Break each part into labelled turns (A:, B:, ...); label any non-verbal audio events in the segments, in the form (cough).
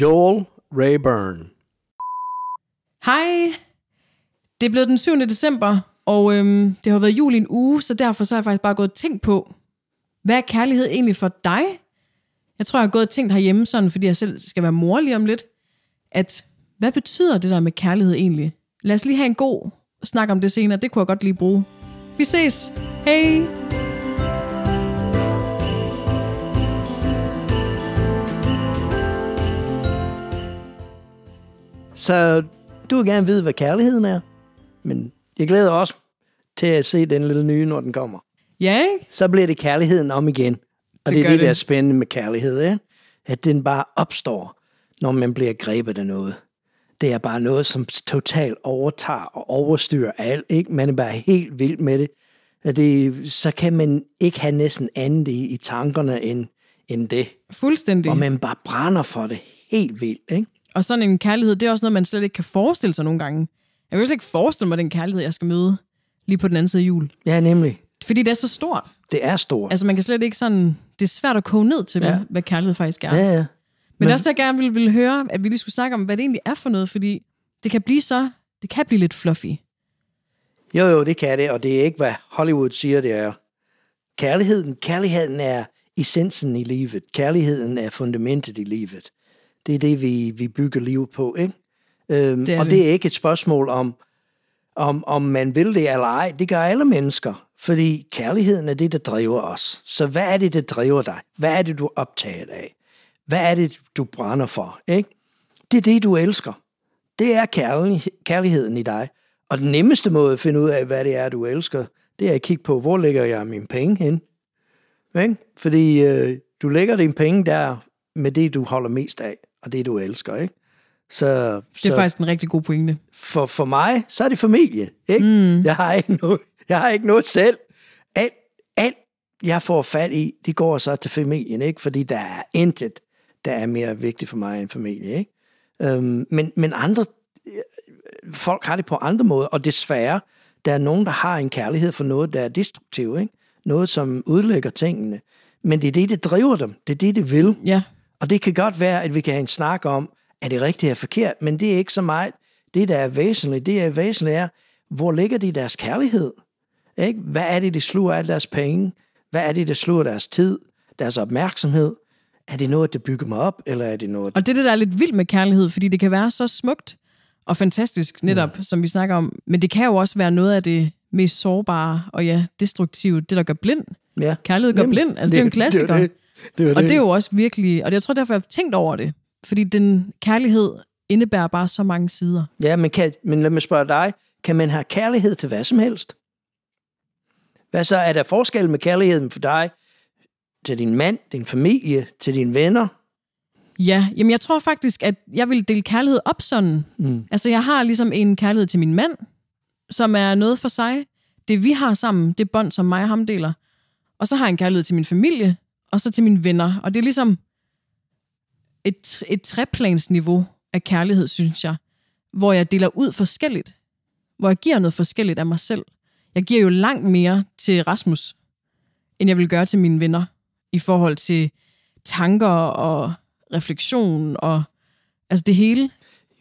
A: Joel Rayburn.
B: Hej. Det er blevet den 7. december, og øhm, det har været jul i en uge, så derfor så har jeg faktisk bare gået og tænkt på, hvad er kærlighed egentlig for dig? Jeg tror, jeg har gået og tænkt herhjemme sådan, fordi jeg selv skal være mor lige om lidt, at hvad betyder det der med kærlighed egentlig? Lad os lige have en god snak om det senere. Det kunne jeg godt lige bruge. Vi ses. Hej.
A: Så du vil gerne vide, hvad kærligheden er. Men jeg glæder også til at se den lille nye, når den kommer. Ja, ikke? Så bliver det kærligheden om igen. Og det, det er det, det, der er spændende med kærlighed, ja? at den bare opstår, når man bliver grebet af noget. Det er bare noget, som totalt overtager og overstyrer alt. Ikke? Man er bare helt vild med det. At det så kan man ikke have næsten andet i, i tankerne end, end det.
B: Fuldstændig. Og man bare brænder for det helt vildt. Ikke? Og sådan en kærlighed, det er også noget, man slet ikke kan forestille sig nogle gange. Jeg kan slet ikke forestille mig den kærlighed, jeg skal møde lige på den anden side af jul. Ja, nemlig. Fordi det er så stort. Det er stort. Altså, man kan slet ikke sådan... Det er svært at koge ned til, ja. hvad, hvad kærlighed faktisk er. Ja, ja. Men, Men også, jeg gerne ville, ville høre, at vi lige skulle snakke om, hvad det egentlig er for noget, fordi det kan blive så... Det kan blive lidt fluffy.
A: Jo, jo, det kan det, og det er ikke, hvad Hollywood siger, det er. Kærligheden, kærligheden er essensen i livet. Kærligheden er fundamentet i livet. Det er det, vi, vi bygger livet på, ikke? Øhm, det og det. det er ikke et spørgsmål om, om, om man vil det eller ej. Det gør alle mennesker, fordi kærligheden er det, der driver os. Så hvad er det, der driver dig? Hvad er det, du er optaget af? Hvad er det, du brænder for? Ikke? Det er det, du elsker. Det er kærligheden i dig. Og den nemmeste måde at finde ud af, hvad det er, du elsker, det er at kigge på, hvor lægger jeg mine penge hen? Ikke? Fordi øh, du lægger dine penge der med det, du holder mest af og det, du elsker, ikke? Så, det er så, faktisk
B: en rigtig god pointe.
A: For, for mig, så er det familie, ikke? Mm. Jeg, har ikke noget, jeg har ikke noget selv. Alt, alt, jeg får fat i, det går så til familien, ikke? Fordi der er intet, der er mere vigtigt for mig end familie, ikke? Øhm, men, men andre, folk har det på andre måder, og desværre, der er nogen, der har en kærlighed for noget, der er destruktivt, ikke? Noget, som udlægger tingene. Men det er det, der driver dem. Det er det, det vil. Ja. Og det kan godt være, at vi kan have en snak om, er det rigtigt eller forkert, men det er ikke så meget. Det, der er væsentligt, det er væsentligt er, hvor ligger de deres kærlighed? Ikke? Hvad er det, de sluger af deres penge? Hvad er det, der sluger deres tid, deres opmærksomhed? Er det noget, der bygger mig op, eller er det noget... Og
B: det, der er lidt vildt med kærlighed, fordi det kan være så smukt og fantastisk netop, ja. som vi snakker om, men det kan jo også være noget af det mest sårbare og ja, destruktive, det der gør blind.
A: Ja. Kærlighed gør Jamen, blind, altså det, det er jo en klassiker. Det, det det var og det. det er jo
B: også virkelig... Og jeg tror derfor, jeg har tænkt over det. Fordi den kærlighed indebærer bare så mange sider.
A: Ja, men, kan, men lad mig spørge dig. Kan man have kærlighed til hvad som helst? Hvad så? Er der forskel med kærligheden for dig til din mand, din familie, til dine
B: venner? Ja, jamen jeg tror faktisk, at jeg vil dele kærlighed op sådan. Mm. Altså jeg har ligesom en kærlighed til min mand, som er noget for sig. Det vi har sammen, det bånd, som mig og ham deler. Og så har jeg en kærlighed til min familie, og så til mine venner. Og det er ligesom et, et treplansniveau af kærlighed, synes jeg, hvor jeg deler ud forskelligt. Hvor jeg giver noget forskelligt af mig selv. Jeg giver jo langt mere til Rasmus, end jeg vil gøre til mine venner, i forhold til tanker og refleksion og altså det hele.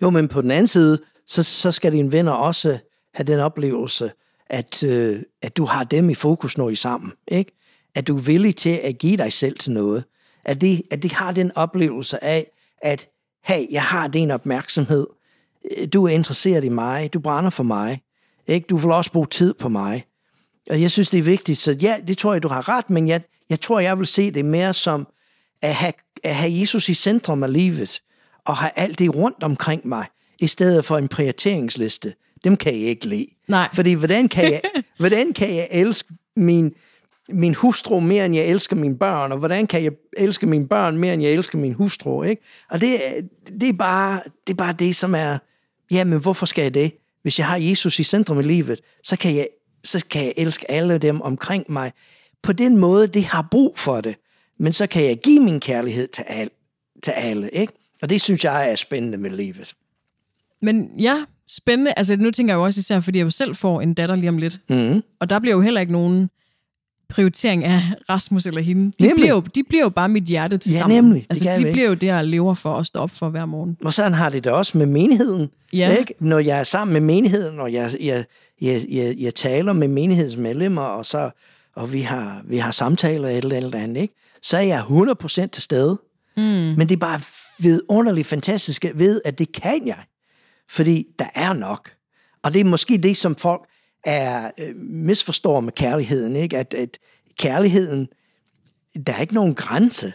B: Jo, men på den anden side,
A: så, så skal dine venner også have den oplevelse, at, øh, at du har dem i fokus, når I er sammen. Ikke? Er du villig til at give dig selv til noget. At de, at de har den oplevelse af, at hey, jeg har din opmærksomhed. Øh, du er interesseret i mig. Du brænder for mig. Ikke? Du vil også bruge tid på mig. Og jeg synes, det er vigtigt. Så ja, det tror jeg, du har ret, men jeg, jeg tror, jeg vil se det mere som at have, at have Jesus i centrum af livet og have alt det rundt omkring mig, i stedet for en prioriteringsliste. Dem kan jeg ikke lide. Nej. Fordi hvordan kan jeg, (laughs) hvordan kan jeg elske min, min hustru mere, end jeg elsker mine børn, og hvordan kan jeg elske mine børn mere, end jeg elsker min hustru, ikke? Og det, det, er, bare, det er bare det, som er, ja, men hvorfor skal jeg det? Hvis jeg har Jesus i centrum af livet, så kan jeg, så kan jeg elske alle dem omkring mig. På den måde, det har brug for det. Men så kan jeg give min kærlighed til, al, til alle, ikke? Og det synes jeg er spændende med livet.
B: Men ja, spændende. Altså nu tænker jeg jo også især, fordi jeg jo selv får en datter lige om lidt. Mm. Og der bliver jo heller ikke nogen prioritering af Rasmus eller hende. De, bliver jo, de bliver jo bare mit hjerte til ja, Nemlig. Det altså, de bliver jo det, jeg lever for og står op for hver morgen.
A: Og sådan har det da også med menigheden. Ja. Ikke? Når jeg er sammen med menigheden, og jeg, jeg, jeg, jeg, jeg taler med menighedsmedlemmer, og så og vi har, vi har samtaler et eller andet, andet ikke? så er jeg 100% til stede. Mm. Men det er bare vidunderligt fantastisk ved, at det kan jeg. Fordi der er nok. Og det er måske det, som folk er øh, misforstår med kærligheden, ikke? At, at kærligheden, der er ikke nogen grænse.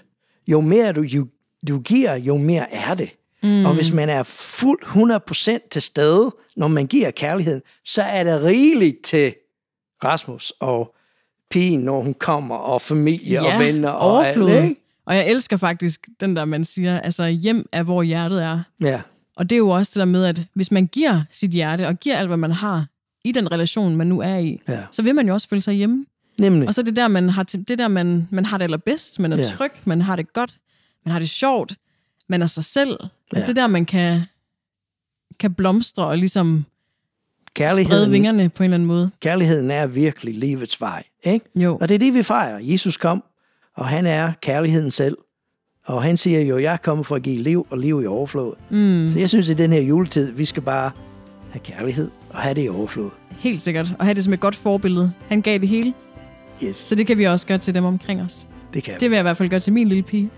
A: Jo mere du, jo, du giver, jo mere er det. Mm. Og hvis man er fuld 100% til stede, når man giver kærligheden, så er det rigeligt til Rasmus og pigen, når hun kommer, og familie ja, og venner og overflod. alt, ikke?
B: Og jeg elsker faktisk den der, man siger, altså hjem er, hvor hjertet er. Ja. Og det er jo også det der med, at hvis man giver sit hjerte og giver alt, hvad man har, i den relation, man nu er i, ja. så vil man jo også føle sig hjemme. Nemlig. Og så det der, man har, det der, man, man har det allerbedst, man er ja. tryg, man har det godt, man har det sjovt, man er sig selv. Altså ja. Altså det der, man kan, kan blomstre og ligesom kærligheden, sprede vingerne på en eller anden måde. Kærligheden er virkelig livets vej.
A: Ikke? Jo. Og det er det, vi fejrer. Jesus kom, og han er kærligheden selv. Og han siger jo, jeg kommer for at give liv og liv i overflod.
B: Mm. Så jeg synes,
A: at i den her juletid, vi skal bare have kærlighed og have det i overflod.
B: Helt sikkert. Og have det som et godt forbillede. Han gav det hele. Yes. Så det kan vi også gøre til dem omkring os. Det kan vi. Det vil jeg i hvert fald gøre til min lille pige.